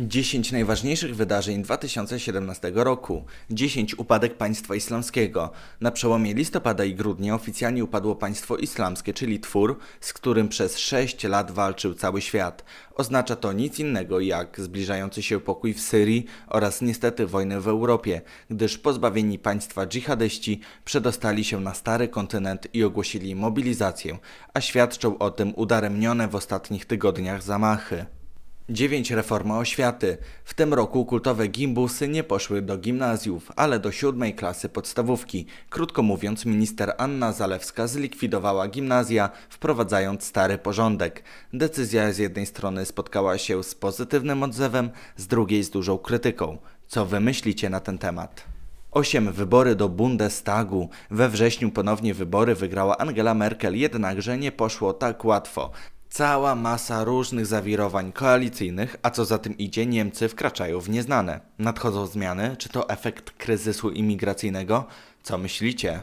10 najważniejszych wydarzeń 2017 roku. 10 upadek państwa islamskiego. Na przełomie listopada i grudnia oficjalnie upadło państwo islamskie, czyli twór, z którym przez 6 lat walczył cały świat. Oznacza to nic innego jak zbliżający się pokój w Syrii oraz niestety wojnę w Europie, gdyż pozbawieni państwa dżihadyści przedostali się na stary kontynent i ogłosili mobilizację, a świadczą o tym udaremnione w ostatnich tygodniach zamachy. 9 reforma oświaty. W tym roku kultowe gimbusy nie poszły do gimnazjów, ale do siódmej klasy podstawówki. Krótko mówiąc, minister Anna Zalewska zlikwidowała gimnazja, wprowadzając stary porządek. Decyzja z jednej strony spotkała się z pozytywnym odzewem, z drugiej z dużą krytyką. Co wy myślicie na ten temat? 8 wybory do Bundestagu. We wrześniu ponownie wybory wygrała Angela Merkel, jednakże nie poszło tak łatwo cała masa różnych zawirowań koalicyjnych, a co za tym idzie, Niemcy wkraczają w nieznane. Nadchodzą zmiany, czy to efekt kryzysu imigracyjnego? Co myślicie?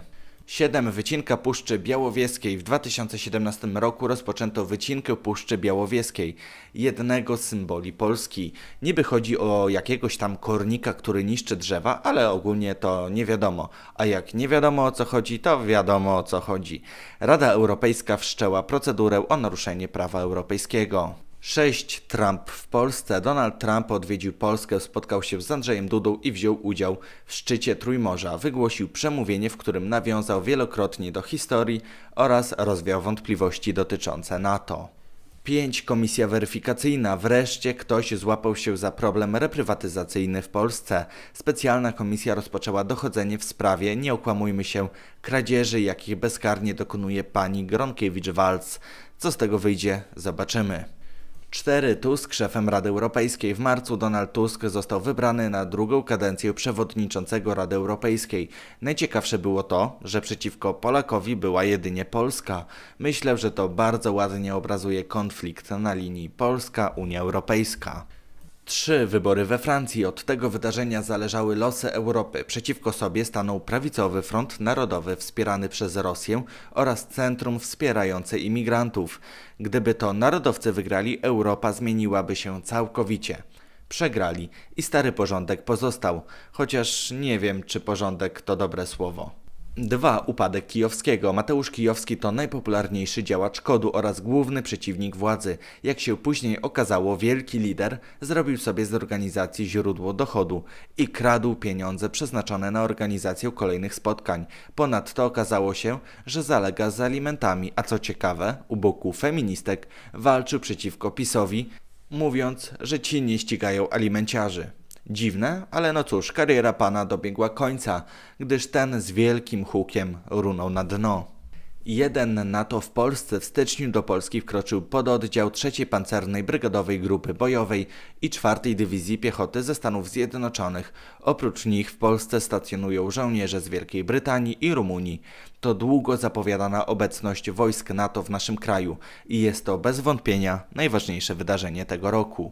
7 Wycinka Puszczy Białowieskiej. W 2017 roku rozpoczęto wycinkę Puszczy Białowieskiej, jednego z symboli Polski. Niby chodzi o jakiegoś tam kornika, który niszczy drzewa, ale ogólnie to nie wiadomo. A jak nie wiadomo o co chodzi, to wiadomo o co chodzi. Rada Europejska wszczęła procedurę o naruszenie prawa europejskiego. 6 Trump w Polsce. Donald Trump odwiedził Polskę, spotkał się z Andrzejem Dudą i wziął udział w szczycie Trójmorza. Wygłosił przemówienie, w którym nawiązał wielokrotnie do historii oraz rozwiał wątpliwości dotyczące NATO. 5. Komisja weryfikacyjna. Wreszcie ktoś złapał się za problem reprywatyzacyjny w Polsce. Specjalna komisja rozpoczęła dochodzenie w sprawie, nie okłamujmy się, kradzieży, jakich bezkarnie dokonuje pani Gronkiewicz-Walc. Co z tego wyjdzie, zobaczymy. 4. Tusk, szefem Rady Europejskiej. W marcu Donald Tusk został wybrany na drugą kadencję przewodniczącego Rady Europejskiej. Najciekawsze było to, że przeciwko Polakowi była jedynie Polska. Myślę, że to bardzo ładnie obrazuje konflikt na linii Polska-Unia Europejska. Trzy wybory we Francji. Od tego wydarzenia zależały losy Europy. Przeciwko sobie stanął prawicowy Front Narodowy wspierany przez Rosję oraz Centrum wspierające imigrantów. Gdyby to narodowcy wygrali, Europa zmieniłaby się całkowicie. Przegrali i stary porządek pozostał, chociaż nie wiem, czy porządek to dobre słowo. 2. Upadek Kijowskiego. Mateusz Kijowski to najpopularniejszy działacz kodu oraz główny przeciwnik władzy. Jak się później okazało, wielki lider zrobił sobie z organizacji źródło dochodu i kradł pieniądze przeznaczone na organizację kolejnych spotkań. Ponadto okazało się, że zalega z alimentami, a co ciekawe, u boku feministek walczył przeciwko PiSowi, mówiąc, że ci nie ścigają alimenciarzy. Dziwne, ale no cóż, kariera pana dobiegła końca, gdyż ten z wielkim hukiem runął na dno. Jeden NATO w Polsce w styczniu do Polski wkroczył pododdział 3 Pancernej Brygadowej Grupy Bojowej i 4 Dywizji Piechoty ze Stanów Zjednoczonych. Oprócz nich w Polsce stacjonują żołnierze z Wielkiej Brytanii i Rumunii. To długo zapowiadana obecność wojsk NATO w naszym kraju i jest to bez wątpienia najważniejsze wydarzenie tego roku.